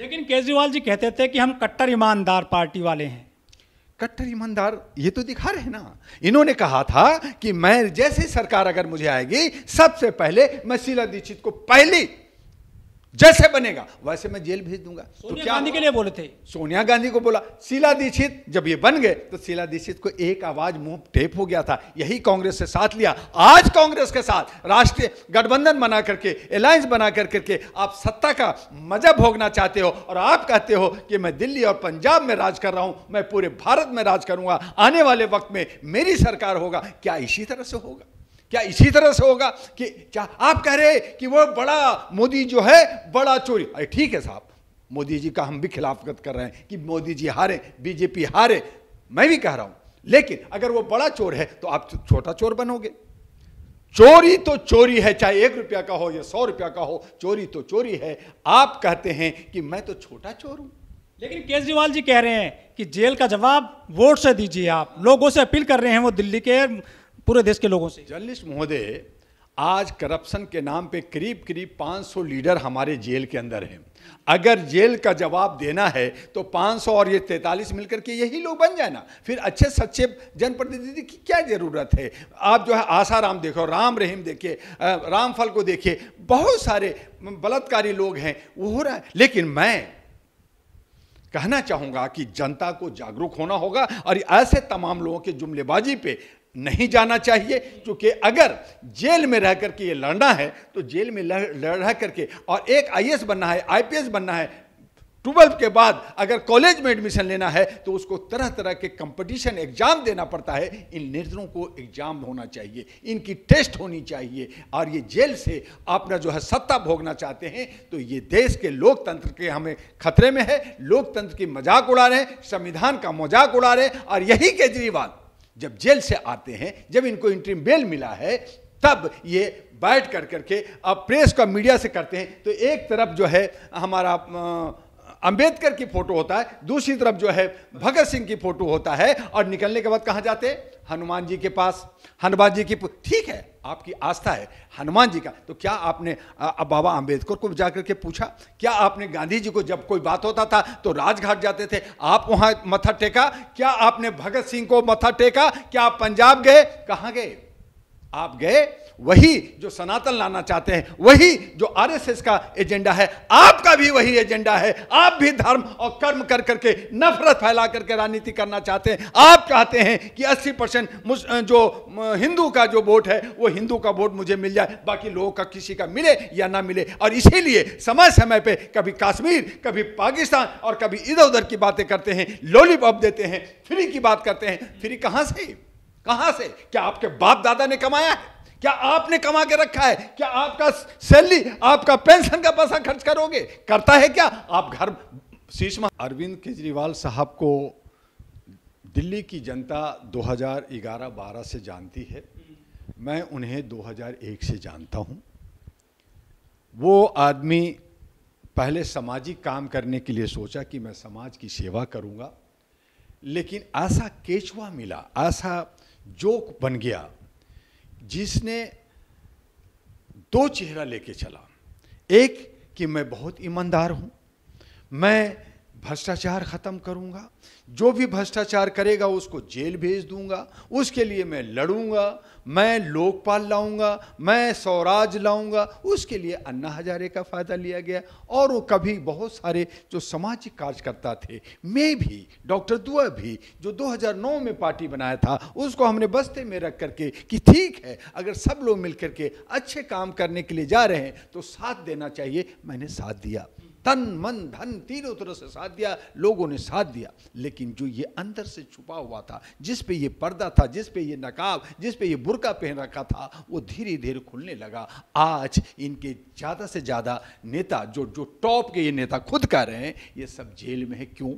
लेकिन केजरीवाल जी कहते थे कि हम कट्टर ईमानदार पार्टी वाले हैं कट्टर ईमानदार ये तो दिखा रहे ना इन्होंने कहा था कि मैं जैसे सरकार अगर मुझे आएगी सबसे पहले मैं शीला दीक्षित को पहली जैसे बनेगा वैसे मैं जेल भेज दूंगा तो सोनिया तो गांधी के लिए बोले थे सोनिया गांधी को बोला शीला दीक्षित जब ये बन गए तो शीला दीक्षित को एक आवाज मुंह टेप हो गया था यही कांग्रेस से साथ लिया आज कांग्रेस के साथ राष्ट्रीय गठबंधन बना करके अलायंस बना कर करके आप सत्ता का मजा भोगना चाहते हो और आप कहते हो कि मैं दिल्ली और पंजाब में राज कर रहा हूं मैं पूरे भारत में राज करूंगा आने वाले वक्त में मेरी सरकार होगा क्या इसी तरह से होगा क्या इसी तरह से होगा कि क्या आप कह रहे कि वो बड़ा मोदी जो है बड़ा चोरी अरे ठीक है साहब मोदी जी का हम भी खिलाफत कर रहे हैं कि मोदी जी हारे बीजेपी हारे मैं भी कह रहा हूं लेकिन अगर वो बड़ा चोर है तो आप छोटा चोर बनोगे चोरी तो चोरी है चाहे एक रुपया का हो या सौ रुपया का हो चोरी तो चोरी है आप कहते हैं कि मैं तो छोटा चोर हूं लेकिन केजरीवाल जी कह रहे हैं कि जेल का जवाब वोट से दीजिए आप लोगों से अपील कर रहे हैं वो दिल्ली के पूरे देश के लोगों से जर्नलिस्ट महोदय आज करप्शन के नाम पे करीब करीब 500 लीडर हमारे जेल के अंदर हैं अगर जेल का जवाब देना है तो 500 और ये 43 मिलकर के यही लोग बन जाए ना फिर अच्छे सच्चे जनप्रतिनिधि की क्या ज़रूरत है आप जो है आसाराम देखो राम रहीम देखिए रामफल को देखिए बहुत सारे बलात्कारी लोग हैं वो हो रहा है लेकिन मैं कहना चाहूंगा कि जनता को जागरूक होना होगा और ऐसे तमाम लोगों की जुमलेबाजी पे नहीं जाना चाहिए क्योंकि अगर जेल में रह करके ये लड़ना है तो जेल में लड़ रह करके और एक आई बनना है आईपीएस बनना है ट्वेल्व के बाद अगर कॉलेज में एडमिशन लेना है तो उसको तरह तरह के कंपटीशन एग्जाम देना पड़ता है इन निर्धनों को एग्जाम होना चाहिए इनकी टेस्ट होनी चाहिए और ये जेल से अपना जो है सत्ता भोगना चाहते हैं तो ये देश के लोकतंत्र के हमें खतरे में है लोकतंत्र की मजाक उड़ा रहे हैं संविधान का मजाक उड़ा रहे हैं और यही केजरीवाल जब जेल से आते हैं जब इनको इंट्रीम बेल मिला है तब ये बैठ कर करके अब प्रेस का मीडिया से करते हैं तो एक तरफ जो है हमारा अंबेडकर की फोटो होता है दूसरी तरफ जो है भगत सिंह की फोटो होता है और निकलने के बाद कहाँ जाते हैं हनुमान जी के पास हनुमान जी की ठीक है आपकी आस्था है हनुमान जी का तो क्या आपने अब बाबा अम्बेडकर को जाकर के पूछा क्या आपने गांधी जी को जब कोई बात होता था तो राजघाट जाते थे आप वहाँ मथा टेका क्या आपने भगत सिंह को मथा टेका क्या आप पंजाब गए कहाँ गए आप गए वही जो सनातन लाना चाहते हैं वही जो आरएसएस का एजेंडा है आपका भी वही एजेंडा है आप भी धर्म और कर्म कर करके नफरत फैला करके राजनीति करना चाहते हैं आप चाहते हैं कि 80 परसेंट जो हिंदू का जो वोट है वो हिंदू का वोट मुझे मिल जाए बाकी लोगों का किसी का मिले या ना मिले और इसीलिए समय समय पर कभी काश्मीर कभी पाकिस्तान और कभी इधर उधर की बातें करते हैं लॉलीपॉप देते हैं फ्री की बात करते हैं फ्री कहाँ से कहां से क्या आपके बाप दादा ने कमाया है क्या आपने कमा के रखा है क्या आपका सैलरी आपका पेंशन का पैसा खर्च करोगे करता है क्या आप घर शीश अरविंद केजरीवाल साहब को दिल्ली की जनता 2011-12 से जानती है मैं उन्हें 2001 से जानता हूं वो आदमी पहले सामाजिक काम करने के लिए सोचा कि मैं समाज की सेवा करूंगा लेकिन ऐसा केचवा मिला ऐसा जोक बन गया जिसने दो चेहरा लेके चला एक कि मैं बहुत ईमानदार हूं मैं भ्रष्टाचार ख़त्म करूंगा जो भी भ्रष्टाचार करेगा उसको जेल भेज दूंगा उसके लिए मैं लड़ूंगा मैं लोकपाल लाऊंगा मैं स्वराज लाऊंगा उसके लिए अन्ना हजारे का फ़ायदा लिया गया और वो कभी बहुत सारे जो सामाजिक कार्यकर्ता थे मैं भी डॉक्टर दुआ भी जो 2009 में पार्टी बनाया था उसको हमने बस्ते में रख करके कि ठीक है अगर सब लोग मिल करके अच्छे काम करने के लिए जा रहे हैं तो साथ देना चाहिए मैंने साथ दिया तन मन धन तीनों तरह से साथ दिया लोगों ने साथ दिया लेकिन जो ये अंदर से छुपा हुआ था जिस पे ये पर्दा था जिस पे ये नकाब जिस पे ये बुर बुरका पहन रखा था वो धीरे धीरे खुलने लगा आज इनके ज़्यादा से ज़्यादा नेता जो जो टॉप के ये नेता खुद कह रहे हैं ये सब जेल में है क्यों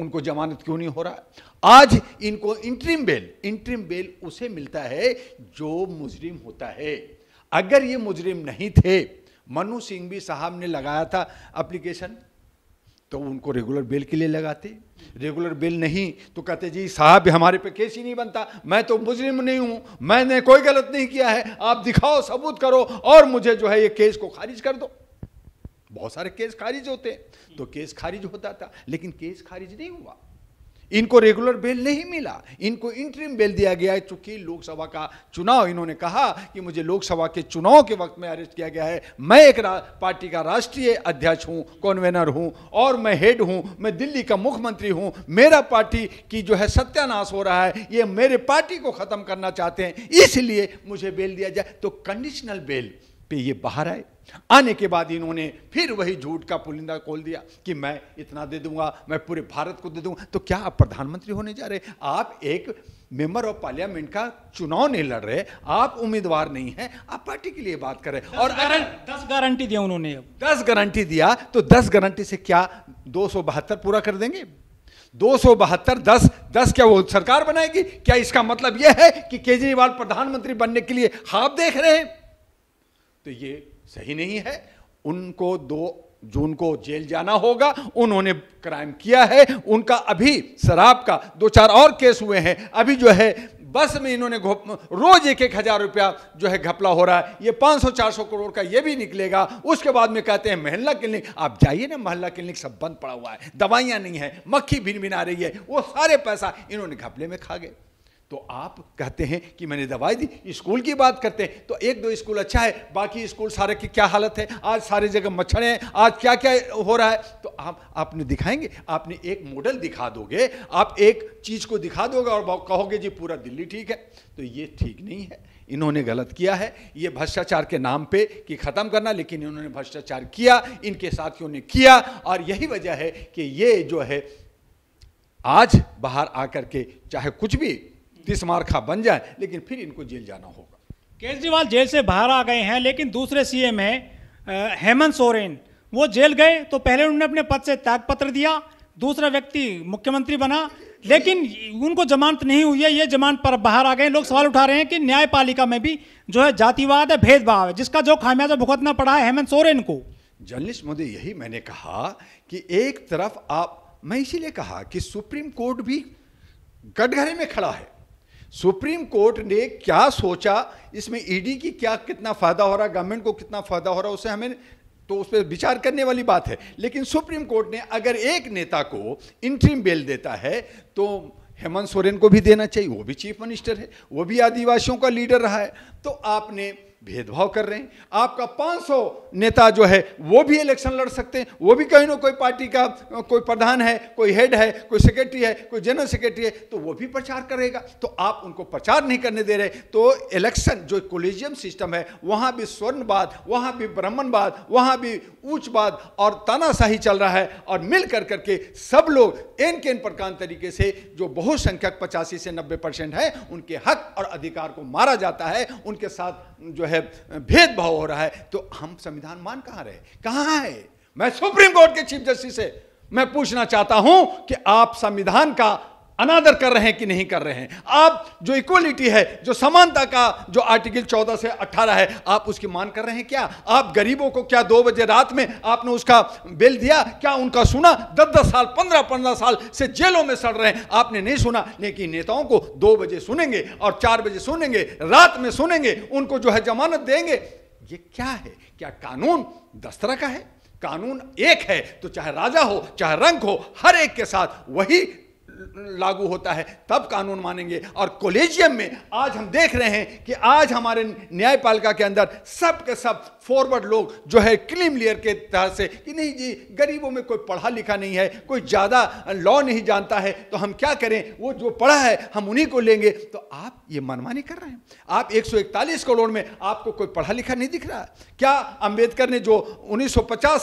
उनको जमानत क्यों नहीं हो रहा आज इनको इंट्रीम बेल इंट्रीम बेल उसे मिलता है जो मुजरिम होता है अगर ये मुजरिम नहीं थे मनु सिंह भी साहब ने लगाया था अप्लीकेशन तो उनको रेगुलर बेल के लिए लगाते रेगुलर बेल नहीं तो कहते जी साहब हमारे पे केस ही नहीं बनता मैं तो मुस्लिम नहीं हूँ मैंने कोई गलत नहीं किया है आप दिखाओ सबूत करो और मुझे जो है ये केस को खारिज कर दो बहुत सारे केस खारिज होते हैं तो केस खारिज होता था लेकिन केस खारिज नहीं हुआ इनको रेगुलर बेल नहीं मिला इनको इंटरिम बेल दिया गया है चूंकि लोकसभा का चुनाव इन्होंने कहा कि मुझे लोकसभा के चुनाव के वक्त में अरेस्ट किया गया है मैं एक पार्टी का राष्ट्रीय अध्यक्ष हूं कॉन्वेनर हूं और मैं हेड हूं मैं दिल्ली का मुख्यमंत्री हूं मेरा पार्टी की जो है सत्यानाश हो रहा है ये मेरे पार्टी को ख़त्म करना चाहते हैं इसलिए मुझे बेल दिया जाए तो कंडीशनल बेल पे ये बाहर आए आने के बाद इन्होंने फिर वही झूठ का पुलिंदा खोल दिया कि मैं इतना दे दूंगा मैं पूरे भारत को दे दूंगा तो क्या आप प्रधानमंत्री होने जा रहे आप एक मेंबर ऑफ पार्लियामेंट का चुनाव नहीं लड़ रहे आप उम्मीदवार नहीं है आप पार्टी के लिए बात कर रहे और अगर दस गारंटी दिया उन्होंने दस गारंटी दिया तो दस गारंटी से क्या दो पूरा कर देंगे दो सौ बहत्तर दस दस क्या वो सरकार बनाएगी क्या इसका मतलब यह है कि केजरीवाल प्रधानमंत्री बनने के लिए हाफ देख रहे हैं तो ये सही नहीं है उनको दो जून को जेल जाना होगा उन्होंने क्राइम किया है उनका अभी शराब का दो चार और केस हुए हैं अभी जो है बस में इन्होंने रोज एक एक हजार रुपया जो है घपला हो रहा है ये 500-400 करोड़ का ये भी निकलेगा उसके बाद में कहते हैं महल्ला क्लिनिक आप जाइए ना महल्ला क्लिनिक सब बंद पड़ा हुआ है दवाइयाँ नहीं है मक्खी भिन भिन आ रही है वो सारे पैसा इन्होंने घपले में खा गए तो आप कहते हैं कि मैंने दवाई दी स्कूल की बात करते हैं तो एक दो स्कूल अच्छा है बाकी स्कूल सारे की क्या हालत है आज सारे जगह मच्छर हैं आज क्या क्या हो रहा है तो आप आपने दिखाएंगे आपने एक मॉडल दिखा दोगे आप एक चीज़ को दिखा दोगे और कहोगे जी पूरा दिल्ली ठीक है तो ये ठीक नहीं है इन्होंने गलत किया है ये भ्रष्टाचार के नाम पे कि ख़त्म करना लेकिन इन्होंने भ्रष्टाचार किया इनके साथियों ने किया और यही वजह है कि ये जो है आज बाहर आकर के चाहे कुछ भी तीस मारखा बन जाए लेकिन फिर इनको जेल जाना होगा केजरीवाल जेल से बाहर आ गए हैं लेकिन दूसरे सीएम है हेमंत सोरेन वो जेल गए तो पहले उन्होंने अपने पद से त्यागपत्र दिया दूसरा व्यक्ति मुख्यमंत्री बना लेकिन उनको जमानत नहीं हुई है ये जमानत पर बाहर आ गए लोग सवाल उठा रहे हैं कि न्यायपालिका में भी जो है जातिवाद है भेदभाव है जिसका जो खामियाजा भुगतना पड़ा है हेमंत सोरेन को जर्नलिस्ट मोदी यही मैंने कहा कि एक तरफ आप मैं इसीलिए कहा कि सुप्रीम कोर्ट भी गडघरे में खड़ा है सुप्रीम कोर्ट ने क्या सोचा इसमें ईडी e की क्या कितना फ़ायदा हो रहा गवर्नमेंट को कितना फ़ायदा हो रहा उसे हमें तो उस पर विचार करने वाली बात है लेकिन सुप्रीम कोर्ट ने अगर एक नेता को इंट्रीम बेल देता है तो हेमंत सोरेन को भी देना चाहिए वो भी चीफ मिनिस्टर है वो भी आदिवासियों का लीडर रहा है तो आपने भेदभाव कर रहे हैं आपका 500 नेता जो है वो भी इलेक्शन लड़ सकते हैं वो भी कहीं ना कोई पार्टी का कोई प्रधान है कोई हेड है कोई सेक्रेटरी है कोई जनरल सेक्रेटरी है तो वो भी प्रचार करेगा तो आप उनको प्रचार नहीं करने दे रहे तो इलेक्शन जो कोलिजियम सिस्टम है वहाँ भी स्वर्णवाद वहाँ भी ब्राह्मणवाद वहाँ भी ऊंचवाद और तानाशाही चल रहा है और मिल कर करके सब लोग एन के एन प्रकार तरीके से जो बहुसंख्यक पचासी से नब्बे परसेंट है उनके हक और अधिकार को मारा जाता है उनके साथ जो है भेदभाव हो रहा है तो हम संविधान मान कहां रहे कहां है मैं सुप्रीम कोर्ट के चीफ जस्टिस से मैं पूछना चाहता हूं कि आप संविधान का अनादर कर रहे हैं कि नहीं कर रहे हैं आप जो इक्वलिटी है जो समानता का जो आर्टिकल 14 से 18 है आप उसकी मान कर रहे हैं क्या आप गरीबों को क्या दो बजे रात में आपने उसका बिल दिया क्या उनका सुना दस दस साल पंद्रह पंद्रह साल से जेलों में सड़ रहे हैं आपने नहीं सुना लेकिन नेताओं को दो बजे सुनेंगे और चार बजे सुनेंगे रात में सुनेंगे उनको जो है जमानत देंगे ये क्या है क्या कानून दस तरह का है कानून एक है तो चाहे राजा हो चाहे रंग हो हर एक के साथ वही लागू होता है तब कानून मानेंगे और कोलेजियम में आज हम देख रहे हैं कि आज हमारे न्यायपालिका के अंदर सब के सब फॉरवर्ड लोग जो है क्लीम लेयर के तहत से कि नहीं जी गरीबों में कोई पढ़ा लिखा नहीं है कोई ज़्यादा लॉ नहीं जानता है तो हम क्या करें वो जो पढ़ा है हम उन्हीं को लेंगे तो आप ये मनमानी कर रहे हैं आप एक करोड़ में आपको कोई पढ़ा लिखा नहीं दिख रहा है क्या अम्बेडकर ने जो उन्नीस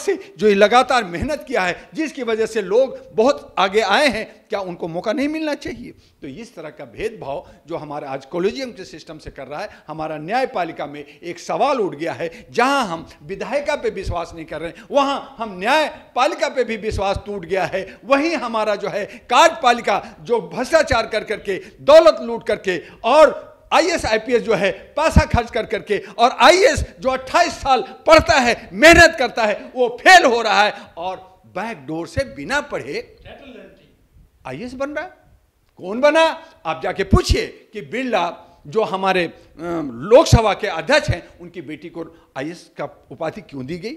से जो लगातार मेहनत किया है जिसकी वजह से लोग बहुत आगे आए हैं क्या उनको मौका नहीं मिलना चाहिए तो इस तरह का भेदभाव जो हमारा आज कॉलेजियम के सिस्टम से कर रहा है हमारा न्यायपालिका में एक सवाल उठ गया है जहां हम विधायिका पे विश्वास नहीं कर रहे हैं वहां हम न्यायपालिका पे भी विश्वास टूट गया है वहीं हमारा जो है कार्यपालिका जो भ्रष्टाचार कर करके दौलत लूट करके और आईएएस एस जो है पैसा खर्च कर करके और आई जो 28 साल पढ़ता है मेहनत करता है वो फेल हो रहा है और बैकडोर से बिना पढ़े आई बन रहा है कौन बना आप जाके पूछिए कि बिरला जो हमारे लोकसभा के अध्यक्ष हैं उनकी बेटी को आई का उपाधि क्यों दी गई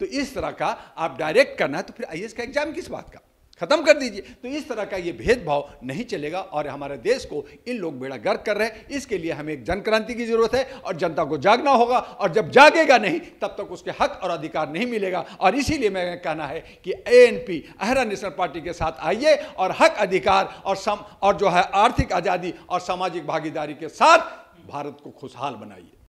तो इस तरह का आप डायरेक्ट करना तो फिर आई का एग्जाम किस बात का खत्म कर दीजिए तो इस तरह का ये भेदभाव नहीं चलेगा और हमारे देश को इन लोग बेड़ा गर्क कर रहे हैं इसके लिए हमें एक जन क्रांति की जरूरत है और जनता को जागना होगा और जब जागेगा नहीं तब तक उसके हक और अधिकार नहीं मिलेगा और इसीलिए मैं कहना है कि ए एन पी अहरा नेशनल पार्टी के साथ आइए और हक अधिकार और सम और जो है आर्थिक आज़ादी और सामाजिक भागीदारी के साथ भारत को खुशहाल बनाइए